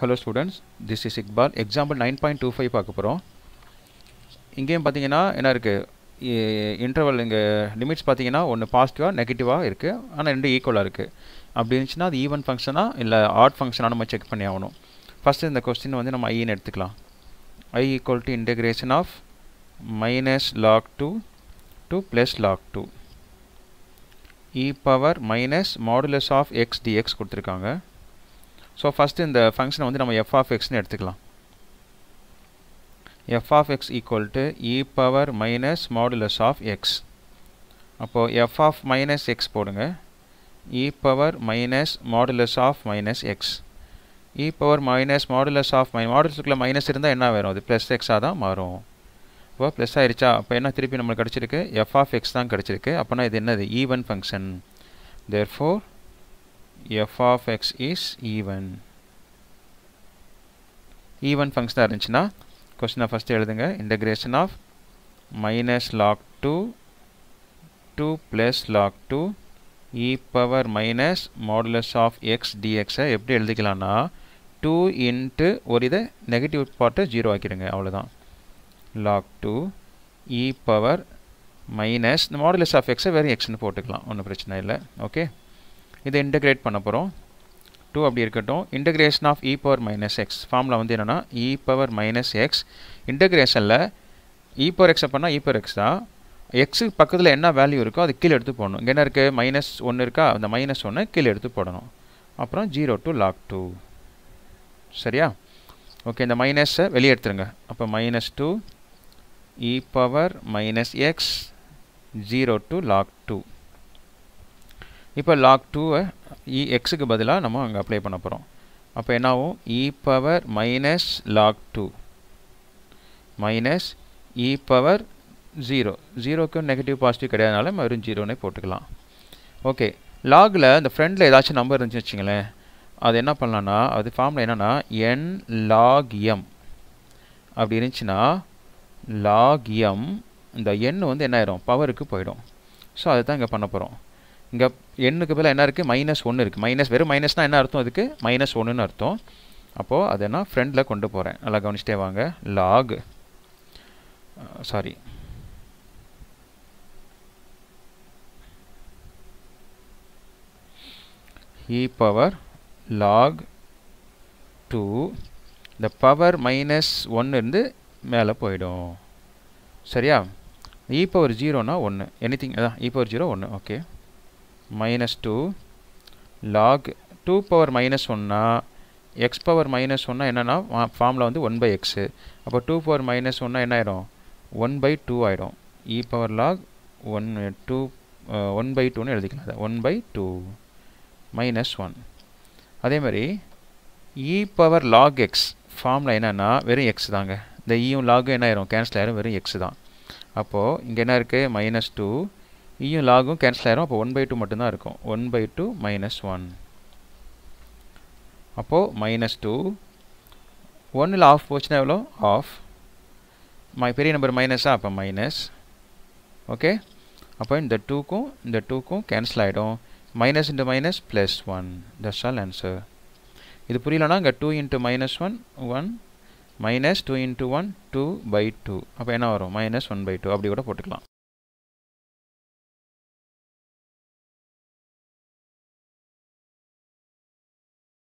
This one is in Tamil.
hello students, this is Iqbal example nine point two five பார்க்க போகிறோம் இங்கேயும் பார்த்தீங்கன்னா என்ன இருக்குது இன்டர்வல் இங்கே லிமிட்ஸ் பார்த்தீங்கன்னா ஒன்று பாசிட்டிவாக negative இருக்குது ஆனால் ரெண்டு ஈக்குவலாக இருக்குது அப்படி இருந்துச்சுன்னா அது ஈவன் ஃபங்க்ஷனாக இல்லை odd function நம்ம செக் பண்ணி ஆகணும் ஃபஸ்ட்டு இந்த கொஸ்டின் வந்து நம்ம i எடுத்துக்கலாம் I equal to integration of minus log two to plus log two e power minus modulus of X dx கொடுத்துருக்காங்க ஸோ ஃபஸ்ட்டு இந்த ஃபங்க்ஷனை வந்து நம்ம எஃப் ஆஃப் எக்ஸ்னு எடுத்துக்கலாம் F of X equal to e power minus modulus of X அப்போது எஃப் ஆஃப் மைனஸ் எக்ஸ் போடுங்க e power minus modulus of minus X e power minus modulus of மை மாடுலஸுக்குள்ளே மைனஸ் இருந்தால் என்ன வரும் அது ப்ளஸ் எக்ஸாக தான் மாறும் இப்போ ப்ளஸ் ஆயிடுச்சா அப்போ என்ன திருப்பி நம்மளுக்கு கிடச்சிருக்கு எஃப் ஆஃப் எக்ஸ் தான் கிடச்சிருக்கு அப்போனா இது என்னது even function therefore f of x is even even function இருந்துச்சுன்னா கொஸ்டினை ஃபஸ்ட் எழுதுங்க integration of minus log two two plus log two e power minus modulus of X டிஎக்ஸை எப்படி எழுதிக்கலாம்னா டூ இன்ட்டு ஒரு இதை நெகட்டிவ் பார்ட்டை ஜீரோ ஆக்கிடுங்க அவ்வளோதான் log two e power minus modulus of எக்ஸை வெறும் எக்ஸ்னு போட்டுக்கலாம் ஒன்றும் பிரச்சனை இல்லை ஓகே இதை integrate பண்ண போகிறோம் டூ அப்படி இருக்கட்டும் integration of e power minus X ஃபார்மில் வந்து என்னென்னா e e power minus X integrationல e power x பண்ணால் e power x தான் எக்ஸுக்கு பக்கத்தில் என்ன வேல்யூ இருக்கோ அது கீழே எடுத்து போடணும் இங்கே என்ன இருக்குது மைனஸ் ஒன்று இருக்கா அந்த மைனஸ் ஒன்று கீழே எடுத்து போடணும் அப்புறம் ஜீரோ டூ லாக் டூ சரியா ஓகே இந்த மைனஸை வெளியே எடுத்துருங்க அப்போ minus two e power minus X zero to log two இப்போ லாக் டூவை இ எக்ஸுக்கு e, பதிலாக நம்ம அங்கே அப்ளை பண்ண போகிறோம் அப்போ என்ன ஆகும் e power minus log two minus e power zero ஜீரோக்கும் நெகட்டிவ் பாசிட்டிவ் கிடையாதுனால வெறும் ஜீரோனே போட்டுக்கலாம் ஓகே லாகில் இந்த ஃப்ரெண்டில் ஏதாச்சும் நம்பர் இருந்துச்சு வச்சுங்களேன் அது என்ன பண்ணலான்னா அது ஃபார்மில் என்னென்னா என் லாக் எம் அப்படி இருந்துச்சுன்னா லாக் எம் இந்த எண் வந்து என்ன ஆயிரும் பவருக்கு போயிடும் ஸோ அதை தான் இங்கே பண்ண போகிறோம் இங்கே எண்ணுக்கு பதில் என்ன இருக்குது மைனஸ் ஒன்று இருக்குது மைனஸ் வெறும் மைனஸ்னால் என்ன அர்த்தம் அதுக்கு மைனஸ் ஒன்றுன்னு அர்த்தம் அப்போது அதை நான் ஃப்ரெண்டில் கொண்டு போகிறேன் நல்லா கவனிச்சிட்டே வாங்க log sorry e power log two இந்த பவர் மைனஸ் ஒன்று இருந்து மேலே போயிடும் சரியா இ பவர் ஜீரோனா ஒன்று எனிதிங் அதான் இ பவர் ஜீரோ ஒன்று okay minus two log two power minus ஒன்னா எக்ஸ் பவர் மைனஸ் ஒன்னா என்னென்னா ஃபார்மில் வந்து ஒன் பை எக்ஸு அப்போ டூ பவர் மைனஸ் ஒன்னா என்ன ஆகிடும் ஒன் பை டூ ஆகிடும் e power log one two one by டூன்னு எழுதிக்கலாம் அதை one by two minus one அதே மாதிரி இ பவர் லாக் எக்ஸ் ஃபார்மில் என்னென்னா வெறும் எக்ஸ் தாங்க இந்த இயும் e லாகும் என்ன ஆயிரும் கேன்சல் ஆயிரும் வெறும் எக்ஸ் தான் அப்போது இங்கே என்ன இருக்குது மைனஸ் டூ இயும் லாகும் கேன்சல் ஆயிரும் அப்போ ஒன் பை டூ மட்டும்தான் இருக்கும் one by two minus one அப்போது மைனஸ் டூ ஒன்னில் ஆஃப் போச்சுன்னா எவ்வளோ ஆஃப் மை பெரிய நம்பர் மைனஸாக அப்போ மைனஸ் ஓகே அப்போ இந்த டூக்கும் இந்த டூக்கும் கேன்சல் ஆகிடும் minus into minus plus one that's all answer இது புரியலன்னா இங்கே two into minus one one minus two into one two by two அப்போ என்ன வரும் மைனஸ் ஒன் பை டூ அப்படி கூட போட்டுக்கலாம்